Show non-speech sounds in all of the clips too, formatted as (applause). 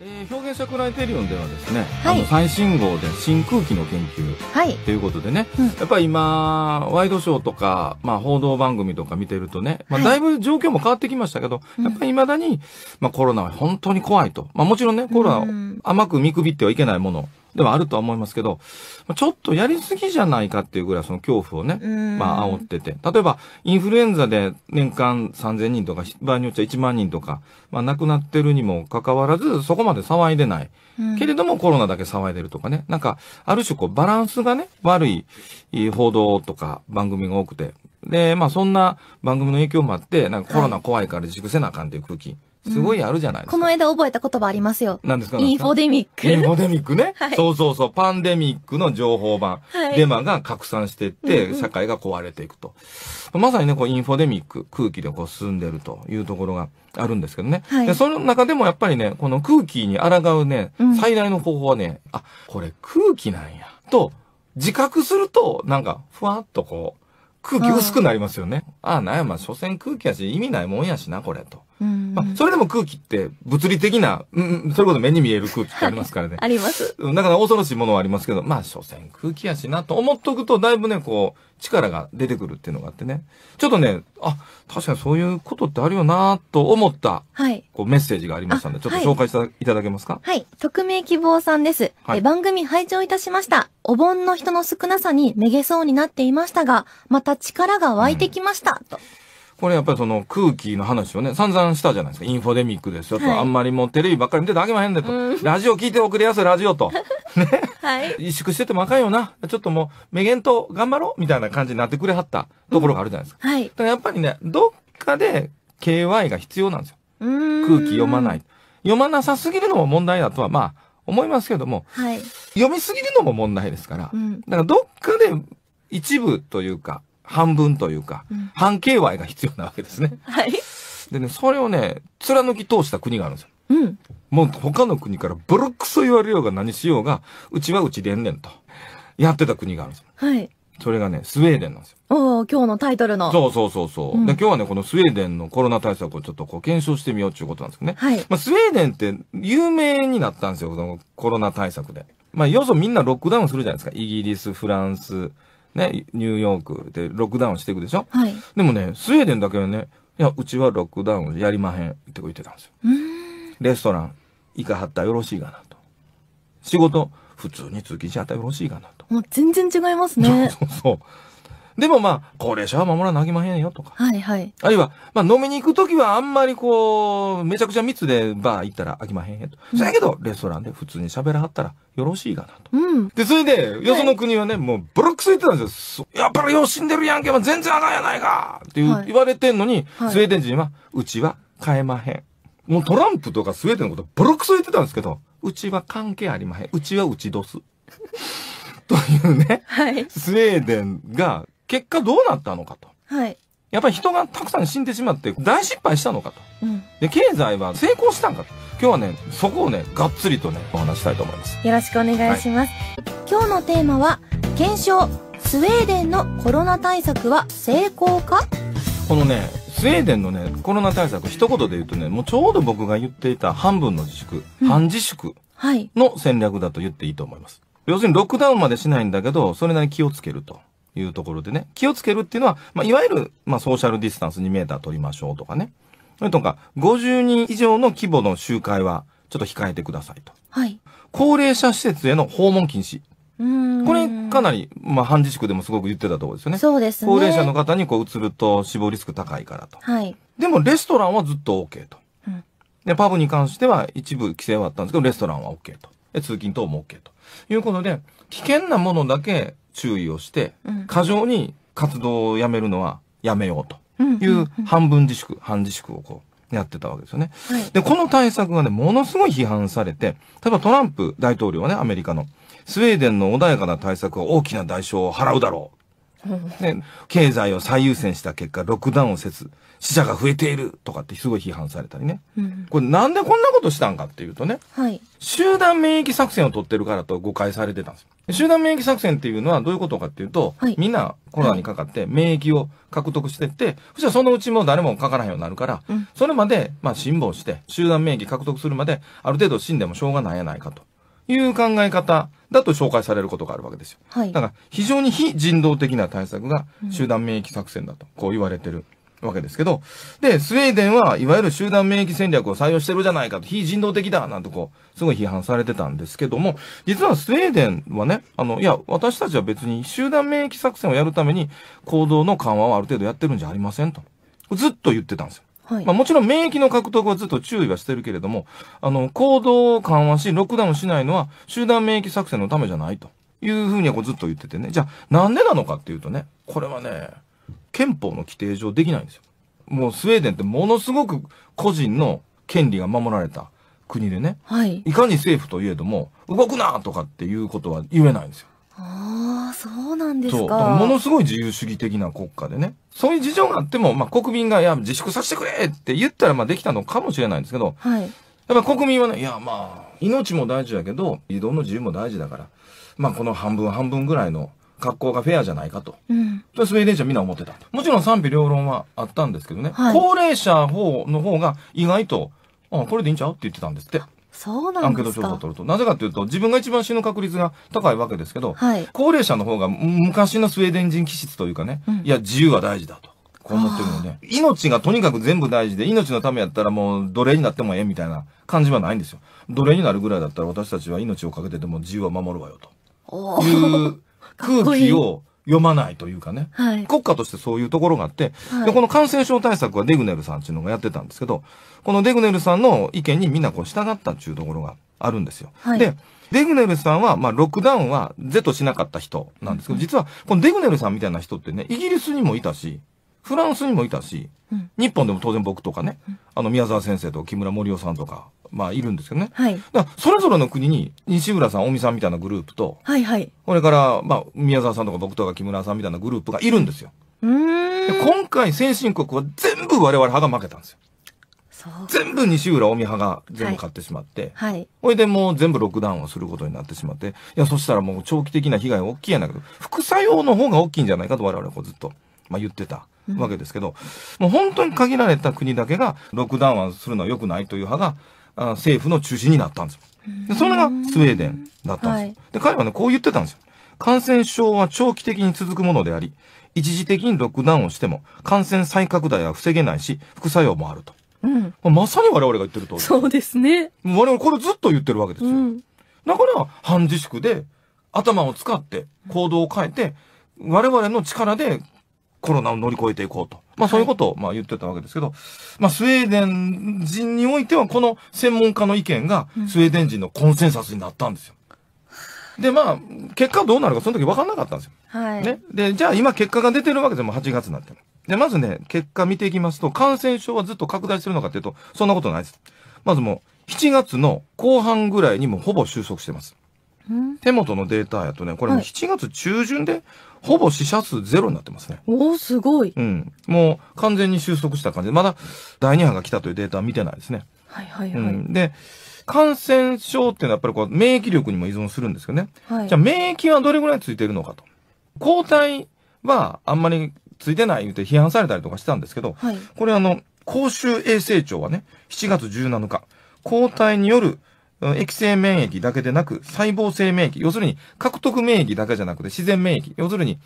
えー、表現者クライテリオンではですね、はい、あの最新号で新空気の研究、はい、ということでね、うん、やっぱり今、ワイドショーとか、まあ、報道番組とか見てるとね、まあ、だいぶ状況も変わってきましたけど、はい、やっぱり未だに、まあ、コロナは本当に怖いと。まあ、もちろんね、コロナを甘く見くびってはいけないものではあるとは思いますけど、ちょっとやりすぎじゃないかっていうぐらいその恐怖をね、まあ煽ってて。例えば、インフルエンザで年間3000人とか、場合によっては1万人とか、まあ亡くなってるにもかかわらず、そこまで騒いでない。けれどもコロナだけ騒いでるとかね。なんか、ある種こうバランスがね、悪い報道とか番組が多くて、で、まあそんな番組の影響もあって、なんかコロナ怖いから自粛せなあかんっていう空気、すごいあるじゃないですか。うん、この間覚えた言葉ありますよ。何ですかインフォデミック。インフォデミックね (laughs) はい。そうそうそう。パンデミックの情報版。はい、デマが拡散していって、社会が壊れていくと。まさにね、こう、インフォデミック、空気でこう進んでるというところがあるんですけどね。はい、でその中でもやっぱりね、この空気に抗うね、最大の方法はね、うん、あ、これ空気なんや。と、自覚すると、なんか、ふわっとこう、空気薄くなりますよね。ああ、なやま所詮空気やし、意味ないもんやしな、これ、と。うんまあ、それでも空気って物理的な、うん、それこそ目に見える空気ってありますからね。(laughs) あります。だから恐ろしいものはありますけど、まあ、所詮空気やしな、と思っとくと、だいぶね、こう、力が出てくるっていうのがあってね。ちょっとね、あ、確かにそういうことってあるよなと思った、はい。こうメッセージがありましたので、ちょっと紹介して、はい、いただけますかはい。匿名希望さんです、はい、番組拝聴いたしました。お盆の人の少なさにめげそうになっていましたが、また力が湧いてきました、うん、と。これやっぱりその空気の話をね、散々したじゃないですか。インフォデミックですよと、はい、あんまりもうテレビばっかり見ててあげまへんでと、うん、ラジオ聞いておくれやすい、ラジオと。(laughs) ね。はい。萎縮しててもあかんよな。ちょっともう、めげんと頑張ろうみたいな感じになってくれはったところがあるじゃないですか。うん、はい。だからやっぱりね、どっかで KY が必要なんですよ。空気読まない。読まなさすぎるのも問題だとは、まあ、思いますけども、はい、読みすぎるのも問題ですから、うん、だからどっかで一部というか、半分というか、うん、半径愛が必要なわけですね。はい。でね、それをね、貫き通した国があるんですよ。うん。もう他の国からブロックス言われようが何しようが、うちはうちでんねんと。やってた国があるんですよ。はい。それがね、スウェーデンなんですよ。おお今日のタイトルの。そうそうそうそう、うん、で、今日はね、このスウェーデンのコロナ対策をちょっとこう検証してみようっていうことなんですけどね。はい。まあ、スウェーデンって有名になったんですよ、このコロナ対策で。まあ、要するにみんなロックダウンするじゃないですか。イギリス、フランス、ね、ニューヨークでロックダウンしていくでしょ、はい、でもね、スウェーデンだけはね、いや、うちはロックダウンやりまへんって言ってたんですよ。レストラン、いかはったらよろしいかなと。仕事、普通に通勤しはったらよろしいかなと。もう全然違いますね。そうそう。でもまあ、高齢者は守らなきまへんよとか。はいはい。あるいは、まあ飲みに行くときはあんまりこう、めちゃくちゃ密でバー行ったらあきまへんよと。そやけど、レストランで普通に喋らはったらよろしいかなと。うん。で、それで、よその国はね、もうブロックス言ってたんですよ。やっぱりよ死んでるやんけ、全然あかんやないかって言われてんのに、スウェーデン人は、うちは変えまへん。もうトランプとかスウェーデンのことブロクソ言ってたんですけど、うちは関係ありまへん。うちはうちどす。(laughs) というね、はい、スウェーデンが結果どうなったのかと。はい。やっぱり人がたくさん死んでしまって大失敗したのかと。うん、で、経済は成功したんかと。今日はね、そこをね、がっつりとね、お話したいと思います。よろしくお願いします。はい、今日のテーマは、検証、スウェーデンのコロナ対策は成功かこのね、スウェーデンのね、コロナ対策、一言で言うとね、もうちょうど僕が言っていた半分の自粛、うん、半自粛の戦略だと言っていいと思います。はい、要するにロックダウンまでしないんだけど、それなりに気をつけると。いうところでね、気をつけるっていうのは、まあ、いわゆる、まあ、ソーシャルディスタンス2メーター取りましょうとかね。それとか、50人以上の規模の集会は、ちょっと控えてくださいと。はい。高齢者施設への訪問禁止。これかなり、まあ、半自粛でもすごく言ってたところですよね。そうですね。高齢者の方にこう移ると死亡リスク高いからと。はい。でもレストランはずっと OK と。うん。で、パブに関しては一部規制はあったんですけど、レストランは OK と。で、通勤等も OK と。いうことで、危険なものだけ注意をして、過剰に活動をやめるのはやめようという半分自粛、半自粛をこうやってたわけですよね。はい、で、この対策がね、ものすごい批判されて、例えばトランプ大統領はね、アメリカの、スウェーデンの穏やかな対策は大きな代償を払うだろう (laughs) ね、経済を最優先した結果、ロックダウンをせず、死者が増えているとかってすごい批判されたりね。うん、これなんでこんなことしたんかっていうとね、はい、集団免疫作戦を取ってるからと誤解されてたんですよ。集団免疫作戦っていうのはどういうことかっていうと、はい、みんなコロナにかかって免疫を獲得してって、はい、そしたらそのうちもう誰もかからへんようになるから、うん、それまで、まあ、辛抱して、集団免疫獲得するまで、ある程度死んでもしょうがないやないかと。いう考え方だと紹介されることがあるわけですよ。はい、だから非常に非人道的な対策が集団免疫作戦だとこう言われてる。わけですけど。で、スウェーデンはいわゆる集団免疫戦略を採用してるじゃないかと、非人道的だなんてこう、すごい批判されてたんですけども、実はスウェーデンはね、あの、いや、私たちは別に集団免疫作戦をやるために行動の緩和をある程度やってるんじゃありませんと。ずっと言ってたんですよ。はい、まあ、もちろん免疫の獲得はずっと注意はしてるけれども、あの、行動を緩和し、ロックダウンしないのは集団免疫作戦のためじゃないというふうにはこうずっと言っててね。じゃあ、なんでなのかっていうとね、これはね、憲法の規定上できないんですよ。もうスウェーデンってものすごく個人の権利が守られた国でね、はい、いかに政府といえども、動くなとかっていうことは言えないんですよ。あそうなんですか。ものすごい自由主義的な国家でね。そういう事情があっても、まあ、国民が、いや、自粛させてくれって言ったら、まあ、できたのかもしれないんですけど、はい。やっぱ国民はね、いや、まあ、命も大事だけど、移動の自由も大事だから、まあ、この半分半分ぐらいの格好がフェアじゃないかと。うん。と、スウェーデン人はみんな思ってた。もちろん賛否両論はあったんですけどね、はい、高齢者方の方が意外と、あこれでいいんちゃうって言ってたんですって。そうなんアンケート調査を取ると。なぜかというと、自分が一番死ぬ確率が高いわけですけど、はい、高齢者の方が昔のスウェーデン人気質というかね、うん、いや、自由は大事だと。こう思ってるので、ね、命がとにかく全部大事で、命のためやったらもう奴隷になってもええみたいな感じはないんですよ。奴隷になるぐらいだったら私たちは命をかけてでも自由は守るわよと。いう空気を読まないというかね。はい、国家としてそういうところがあって、はい、でこの感染症対策はデグネルさんっていうのがやってたんですけど、このデグネルさんの意見にみんなこう従ったっていうところがあるんですよ。はい、で、デグネルさんは、まあ、ロックダウンは是としなかった人なんですけど、実は、このデグネルさんみたいな人ってね、イギリスにもいたし、フランスにもいたし、日本でも当然僕とかね、あの、宮沢先生と木村森夫さんとか、まあ、いるんですけどね。はい。だそれぞれの国に、西浦さん、尾身さんみたいなグループと、はいはい。これから、まあ、宮沢さんとか僕とか木村さんみたいなグループがいるんですよ。うん。今回、先進国は全部我々歯が負けたんですよ。全部西浦大美派が全部買ってしまって、はい。ほ、はい、いでもう全部ロックダウンをすることになってしまって、いや、そしたらもう長期的な被害は大きいやなけど、副作用の方が大きいんじゃないかと我々はこうずっと、まあ、言ってた。わけですけど、うん、もう本当に限られた国だけがロックダウンはするのは良くないという派が政府の中心になったんですよ。でそれがスウェーデンだったんですよ。で彼はねこう言ってたんですよ。感染症は長期的に続くものであり、一時的にロックダウンをしても感染再拡大は防げないし、副作用もあると。うん、まさに我々が言ってるとそうですね。我々これずっと言ってるわけですよ。うん、だから、半自粛で、頭を使って、行動を変えて、我々の力でコロナを乗り越えていこうと。まあそういうことをまあ言ってたわけですけど、まあスウェーデン人においてはこの専門家の意見がスウェーデン人のコンセンサスになったんですよ。で、まあ、結果どうなるかその時分かんなかったんですよ。はい。ね。で、じゃあ今結果が出てるわけでも8月になってで、まずね、結果見ていきますと、感染症はずっと拡大するのかっていうと、そんなことないです。まずもう、7月の後半ぐらいにもほぼ収束してます。手元のデータやとね、これも7月中旬で、ほぼ死者数ゼロになってますね。おお、すごい。うん。もう完全に収束した感じで、まだ第2波が来たというデータは見てないですね。はいはいはい。うん、で、感染症っていうのはやっぱりこう免疫力にも依存するんですけどね。はい、じゃあ免疫はどれぐらいついてるのかと。抗体はあんまりついてない言うて批判されたりとかしたんですけど、はい、これあの、公衆衛生庁はね、7月17日、抗体による液性免疫だけでなく、細胞性免疫、要するに獲得免疫だけじゃなくて自然免疫、要するに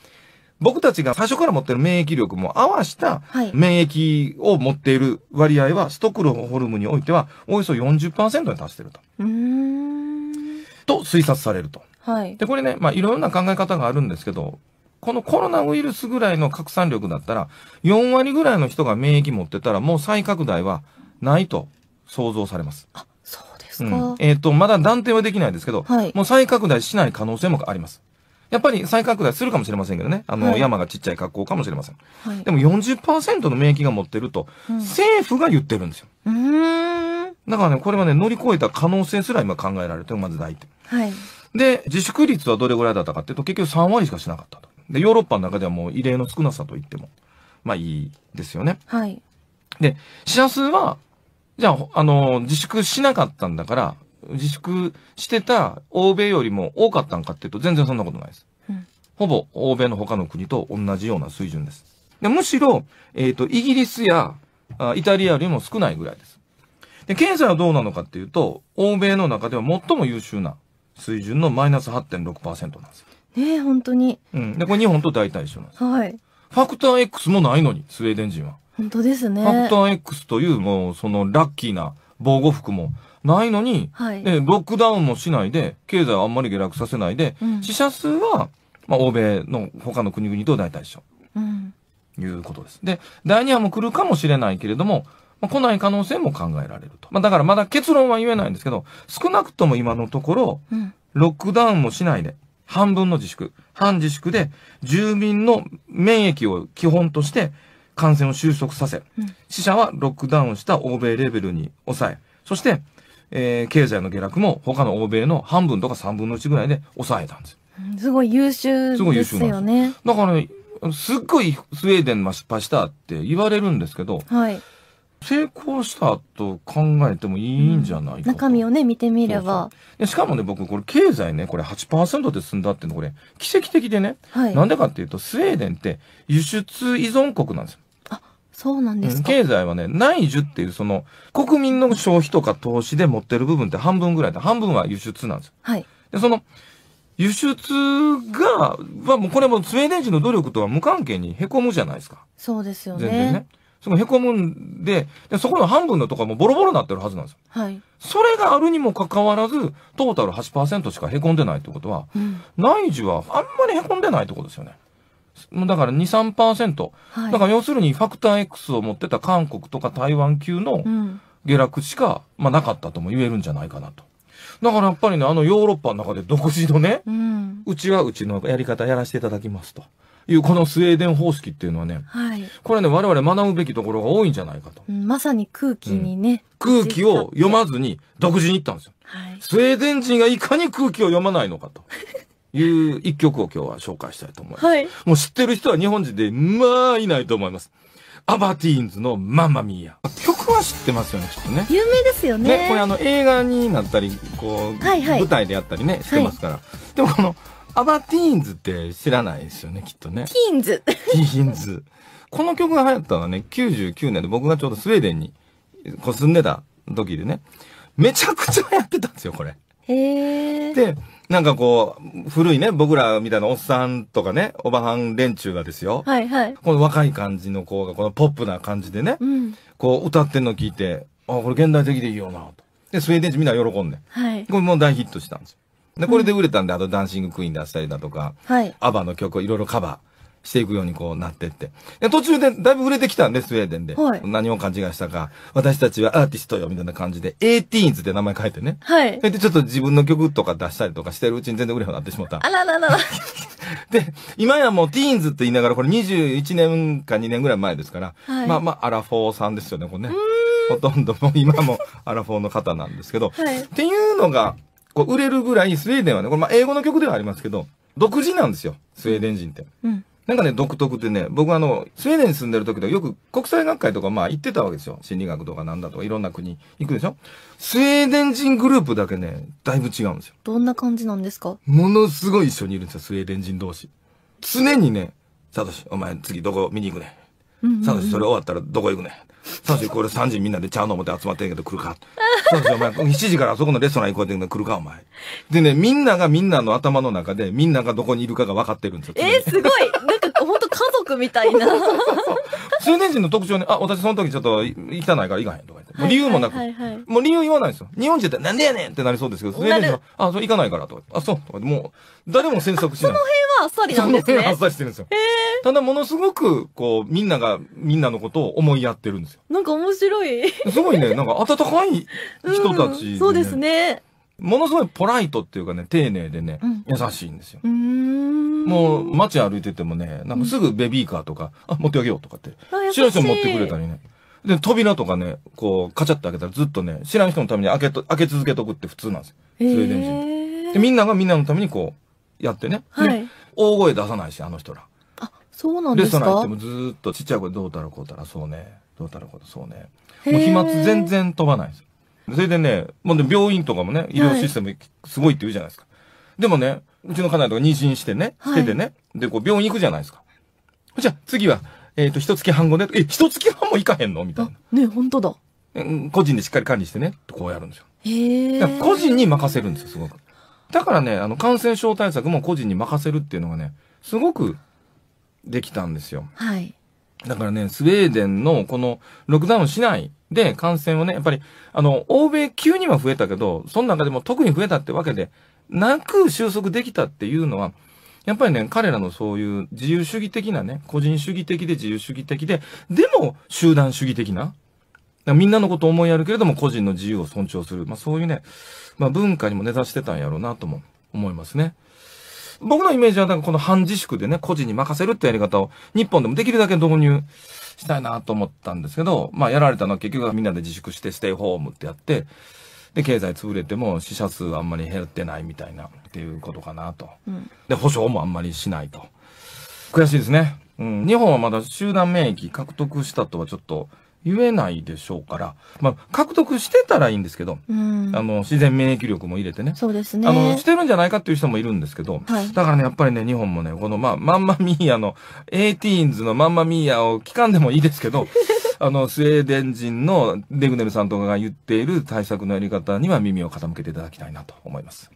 僕たちが最初から持ってる免疫力も合わした免疫を持っている割合は、ストクロホルムにおいては、およそ40%に達してると。と推察されると。はい、で、これね、まあ、いろんな考え方があるんですけど、このコロナウイルスぐらいの拡散力だったら、4割ぐらいの人が免疫持ってたら、もう再拡大はないと想像されます。あ、そうですか。うん、えっ、ー、と、まだ断定はできないですけど、はい、もう再拡大しない可能性もあります。やっぱり再拡大するかもしれませんけどね。あの、はい、山がちっちゃい格好かもしれません。はい、でも40%の免疫が持ってると、うん、政府が言ってるんですよ。だからね、これはね、乗り越えた可能性すら今考えられてる、まず第一点。はい。で、自粛率はどれぐらいだったかっていうと、結局3割しかしなかったと。で、ヨーロッパの中ではもう異例の少なさと言っても、まあいいですよね。はい。で、死者数は、じゃあ、あの、自粛しなかったんだから、自粛してた欧米よりも多かったんかっていうと全然そんなことないです。うん、ほぼ欧米の他の国と同じような水準です。でむしろ、えっ、ー、と、イギリスやあイタリアよりも少ないぐらいです。で、経済はどうなのかっていうと、欧米の中では最も優秀な水準のマイナス8.6%なんですよ。ねえ、本当に。うん。で、これ日本と大体一緒なんです。はい。ファクター X もないのに、スウェーデン人は。本当ですね。ファクター X というもう、そのラッキーな防護服もないのに、はい、でロックダウンもしないで、経済をあんまり下落させないで、うん、死者数は、まあ、欧米の他の国々と大体一緒。うん、いうことです。で、第2波も来るかもしれないけれども、まあ、来ない可能性も考えられると。まあ、だからまだ結論は言えないんですけど、少なくとも今のところ、うん、ロックダウンもしないで、半分の自粛、半自粛で、住民の免疫を基本として、感染を収束させ、死者はロックダウンした欧米レベルに抑え、そして、えー、経済の下落も他の欧米の半分とか3分の1ぐらいで抑えたんです。すごい優秀ですよね。すすだから、ね、すっごいスウェーデンは失敗したって言われるんですけど、はい、成功したと考えてもいいんじゃないか、うん、中身をね、見てみればそうしかもね、僕、これ経済ね、これ8%で済んだってのこれ、奇跡的でね、はい、なんでかっていうと、スウェーデンって輸出依存国なんですそうなんですか、経済はね、内需っていうその、国民の消費とか投資で持ってる部分って半分ぐらいで、半分は輸出なんですよ。はい。で、その、輸出が、まあもうこれもスウェーデン人の努力とは無関係に凹むじゃないですか。そうですよね。全然ね。その凹むんで、でそこの半分のとこもボロボロになってるはずなんですよ。はい。それがあるにもかかわらず、トータル8%しか凹んでないってことは、うん、内需はあんまり凹んでないってことですよね。もうだから2、3%、はい、だから要するにファクター X を持ってた韓国とか台湾級の下落しか、まあ、なかったとも言えるんじゃないかなと。だからやっぱりね、あのヨーロッパの中で独自のね、うん、うちはうちのやり方やらせていただきますと。いうこのスウェーデン方式っていうのはね、はい、これね、我々学ぶべきところが多いんじゃないかと。うん、まさに空気にね、うん、空気を読まずに独自に行ったんですよ、はい。スウェーデン人がいかに空気を読まないのかと。いう一曲を今日は紹介したいと思います。はい。もう知ってる人は日本人で、まあ、いないと思います。アバティーンズのママミーア。曲は知ってますよね、きっとね。有名ですよね。ね、これあの映画になったり、こう、はいはい、舞台でやったりね、してますから。はい、でもこの、アバティーンズって知らないですよね、きっとね。ティーンズ。ティーンズ。この曲が流行ったのはね、99年で僕がちょうどスウェーデンにこう住んでた時でね、めちゃくちゃやってたんですよ、これ。へー。で、なんかこう、古いね、僕らみたいなおっさんとかね、おばはん連中がですよ。はいはい。この若い感じの子が、このポップな感じでね、うん、こう歌ってんの聞いて、あ、これ現代的でいいよなと。で、スウェーデン人みんな喜んで。はい。これもう大ヒットしたんですよ。で、これで売れたんで、あとダンシングクイーン出したりだとか、はい。アバの曲をいろいろカバー。していくようにこうなってって。途中でだいぶ売れてきたんで、スウェーデンで。はい、何を勘違いしたか。私たちはアーティストよ、みたいな感じで、エティーンズって名前書いてね。はい。で、ちょっと自分の曲とか出したりとかしてるうちに全然売れなくなってしまった。あらららら。で、今やもうティーンズって言いながら、これ21年か2年ぐらい前ですから、はい、まあまあ、アラフォーさんですよね、これね。ほとんどもう今もアラフォーの方なんですけど。はい、っていうのが、こう売れるぐらい、スウェーデンはね、これまあ英語の曲ではありますけど、独自なんですよ、スウェーデン人って。うんなんかね、独特でね、僕あの、スウェーデンに住んでる時とよく国際学会とかまあ行ってたわけですよ。心理学とかなんだとかいろんな国行くでしょスウェーデン人グループだけね、だいぶ違うんですよ。どんな感じなんですかものすごい一緒にいるんですよ、スウェーデン人同士。常にね、サトシ、お前次どこ見に行くね。サトシ、それ終わったらどこ行くね。サトシ、これ3時みんなでちゃうの思って集まってんけど来るか。サトシ、お前7時からあそこのレストラン行こうって来るか、お前。でね、みんながみんなの頭の中で、みんながどこにいるかが分かってるんですよ。えすごい族みたいな。通 (laughs) 年人の特徴ね、あ、私その時ちょっと行きたないから行かへんとか言って。理由もなく。もう理由言わないですよ。日本人ってなんでやねんってなりそうですけど、通年人は、あ、そう行かないからとか。あ、そう。とかもう、誰も詮索しない。その辺はあっさりなんですね。その辺あっさりしてるんですよ。ただものすごく、こう、みんなが、みんなのことを思いやってるんですよ。なんか面白い。すごいね、なんか温かい人たち、そうですね。ものすごいポライトっていうかね、丁寧でね、優しいんですよ。うんもう街歩いててもね、なんかすぐベビーカーとか、あ、持ってあげようとかって。知らん人持ってくれたりね。で、扉とかね、こう、カチャって開けたらずっとね、知らん人のために開けと、開け続けとくって普通なんですよ。スウェーデン人、えで、みんながみんなのためにこう、やってね。はい。大声出さないし、あの人ら。あ、そうなんですかレストラン行ってもずっとちっちゃい声、どうたらこうたら、そうね。どうたらこうたら、そうね。もう飛沫全然飛ばないんですよ。それでね、もう、ね、病院とかもね、医療システムすごいって言うじゃないですか。はい、でもね、うちの家内とか妊娠してね、しててね、で、こう病院行くじゃないですか。じゃあ次は、えっ、ー、と、一月半後で、え、一月半も行かへんのみたいな。ね、本当だ。個人でしっかり管理してね、こうやるんですよ。へえ。個人に任せるんですよ、すごく。だからね、あの、感染症対策も個人に任せるっていうのがね、すごくできたんですよ。はい。だからね、スウェーデンのこのロックダウンしないで感染をね、やっぱり、あの、欧米急には増えたけど、その中でも特に増えたってわけでなく収束できたっていうのは、やっぱりね、彼らのそういう自由主義的なね、個人主義的で自由主義的で、でも集団主義的な、みんなのことを思いやるけれども個人の自由を尊重する。まあそういうね、まあ文化にも根ざしてたんやろうなとも思いますね。僕のイメージはなんかこの半自粛でね、個人に任せるってやり方を日本でもできるだけ導入したいなと思ったんですけど、まあやられたのは結局はみんなで自粛してステイホームってやって、で、経済潰れても死者数あんまり減ってないみたいなっていうことかなと。うん、で、保証もあんまりしないと。悔しいですね。うん、日本はまだ集団免疫獲得したとはちょっと言えないでしょうから、まあ、獲得してたらいいんですけど、うん、あの自然免疫力も入れてねそうですねあのしてるんじゃないかっていう人もいるんですけど、はい、だからねやっぱりね日本もねこの、まあ、マンマミーヤのーンズのマンマミーヤを聞かんでもいいですけど (laughs) あのスウェーデン人のデグネルさんとかが言っている対策のやり方には耳を傾けていただきたいなと思います。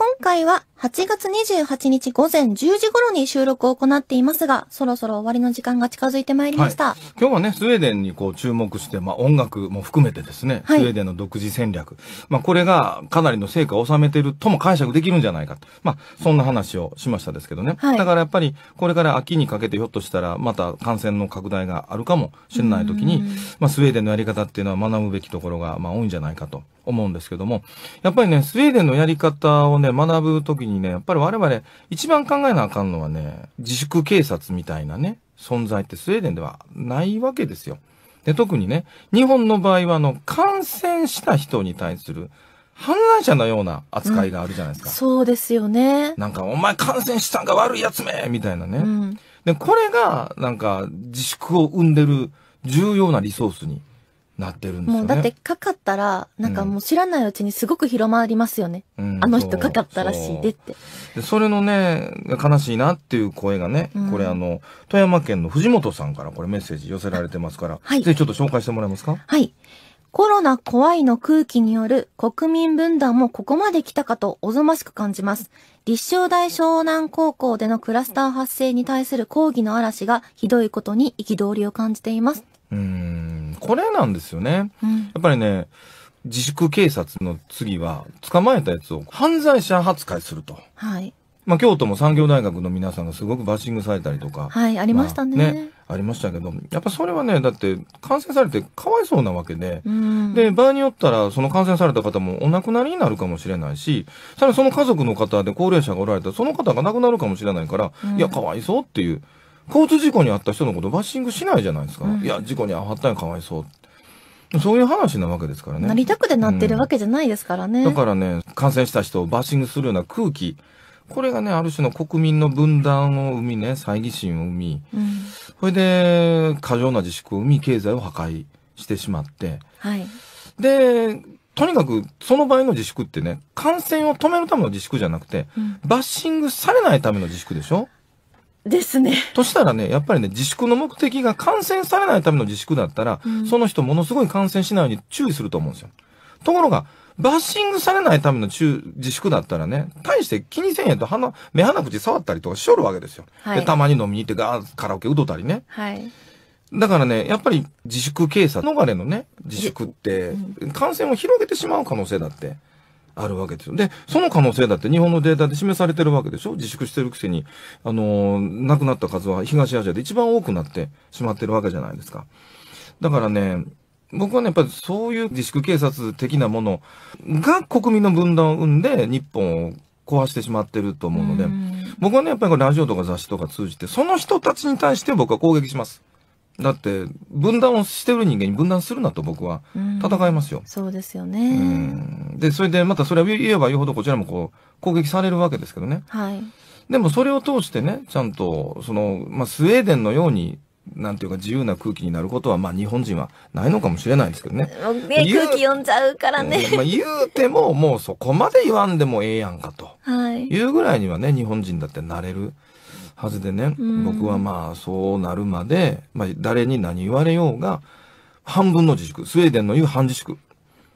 今回は8月28日午前10時頃に収録を行っていますが、そろそろ終わりの時間が近づいてまいりました。はい、今日はね、スウェーデンにこう注目して、まあ音楽も含めてですね、はい、スウェーデンの独自戦略。まあこれがかなりの成果を収めてるとも解釈できるんじゃないかと。まあそんな話をしましたですけどね。はい、だからやっぱりこれから秋にかけてひょっとしたらまた感染の拡大があるかもしれない時に、まあスウェーデンのやり方っていうのは学ぶべきところがまあ多いんじゃないかと。思うんですけども、やっぱりね、スウェーデンのやり方をね、学ぶときにね、やっぱり我々、一番考えなあかんのはね、自粛警察みたいなね、存在ってスウェーデンではないわけですよ。で、特にね、日本の場合は、あの、感染した人に対する、犯罪者のような扱いがあるじゃないですか。うん、そうですよね。なんか、お前感染したんが悪いやつめみたいなね。うん、で、これが、なんか、自粛を生んでる重要なリソースになってるんですよね。もうだってかかったら、なんかもう知らないうちにすごく広まりますよね。うん、あの人かかったらしいでって。でそれのね、悲しいなっていう声がね、うん、これあの、富山県の藤本さんからこれメッセージ寄せられてますから、はい、ぜひちょっと紹介してもらえますかはい。コロナ怖いの空気による国民分断もここまで来たかとおぞましく感じます。立正大湘南高校でのクラスター発生に対する抗議の嵐がひどいことに憤りを感じています。うんこれなんですよね。うん、やっぱりね、自粛警察の次は、捕まえたやつを犯罪者扱いすると。はい。まあ、京都も産業大学の皆さんがすごくバッシングされたりとか。はい、ありましたね。まあ、ねありましたけど、やっぱそれはね、だって感染されてかわいそうなわけで、うん、で、場合によったら、その感染された方もお亡くなりになるかもしれないし、さらにその家族の方で高齢者がおられたら、その方が亡くなるかもしれないから、うん、いや、かわいそうっていう。交通事故に遭った人のことバッシングしないじゃないですか。うん、いや、事故に遭ったんやかわいそう。そういう話なわけですからね。なりたくてなってるわけじゃないですからね、うん。だからね、感染した人をバッシングするような空気、これがね、ある種の国民の分断を生みね、猜疑心を生み、うん、それで、過剰な自粛を生み、経済を破壊してしまって、はい。で、とにかく、その場合の自粛ってね、感染を止めるための自粛じゃなくて、うん、バッシングされないための自粛でしょですね。としたらね、やっぱりね、自粛の目的が感染されないための自粛だったら、うん、その人ものすごい感染しないように注意すると思うんですよ。ところが、バッシングされないための中自粛だったらね、大して気にせんやと鼻、目鼻口触ったりとかしょるわけですよ。はい、でたまに飲みに行ってガーカラオケうどたりね。はい。だからね、やっぱり自粛警察逃れのね、自粛って、感染を広げてしまう可能性だってあるわけですよ。で、その可能性だって日本のデータで示されてるわけでしょ自粛してるくせに、あのー、亡くなった数は東アジアで一番多くなってしまってるわけじゃないですか。だからね、僕はね、やっぱりそういう自粛警察的なものが国民の分断を生んで日本を壊してしまってると思うので、僕はね、やっぱりラジオとか雑誌とか通じて、その人たちに対して僕は攻撃します。だって分断をしてる人間に分断するなと僕は戦いますよ。うん、そうですよね、で、それでまたそれを言えば言うほどこちらもこう攻撃されるわけですけどね。はい。でもそれを通してね、ちゃんと、その、まあ、スウェーデンのようになんていうか自由な空気になることは、まあ日本人はないのかもしれないですけどね。ね空気読んじゃうからね。まあ言うても、もうそこまで言わんでもええやんかと。はい。いうぐらいにはね、日本人だってなれる。はずでね、うん、僕はまあそうなるまで、まあ、誰に何言われようが、半分の自粛、スウェーデンの言う半自粛。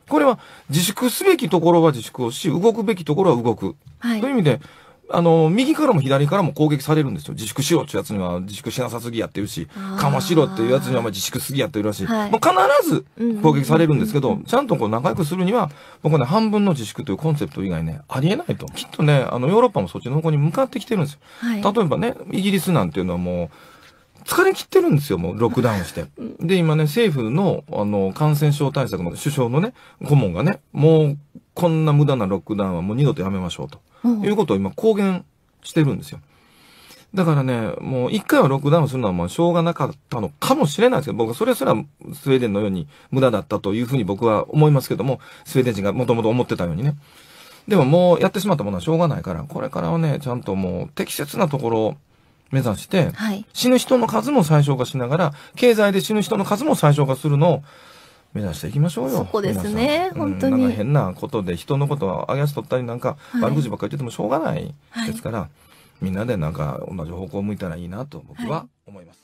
これは自粛すべきところは自粛をし、動くべきところは動く。はい、という意味で、あの、右からも左からも攻撃されるんですよ。自粛しろってうやつには自粛しなさすぎやってるし、かましろっていうやつにはまあ自粛すぎやってるらしい。はい、もう必ず攻撃されるんですけど、ちゃんとこう仲良くするには、僕ね、半分の自粛というコンセプト以外ね、ありえないと。きっとね、あの、ヨーロッパもそっちの方向に向かってきてるんですよ。はい、例えばね、イギリスなんていうのはもう、疲れ切ってるんですよ、もう、ロックダウンして。で、今ね、政府の、あの、感染症対策の首相のね、顧問がね、もう、こんな無駄なロックダウンはもう二度とやめましょうと。いうことを今公言してるんですよ。だからね、もう一回はロックダウンするのはまあしょうがなかったのかもしれないですけど、僕はそれすらスウェーデンのように無駄だったというふうに僕は思いますけども、スウェーデン人がもともと思ってたようにね。でももうやってしまったものはしょうがないから、これからはね、ちゃんともう適切なところを目指して、はい、死ぬ人の数も最小化しながら、経済で死ぬ人の数も最小化するのを、目指していきましょうよ。そこですね、本当に。なん、変なことで人のことをあげ足とったりなんか、悪口ばっかり言っててもしょうがないですから、はい、みんなでなんか同じ方向を向いたらいいなと僕は思います。はい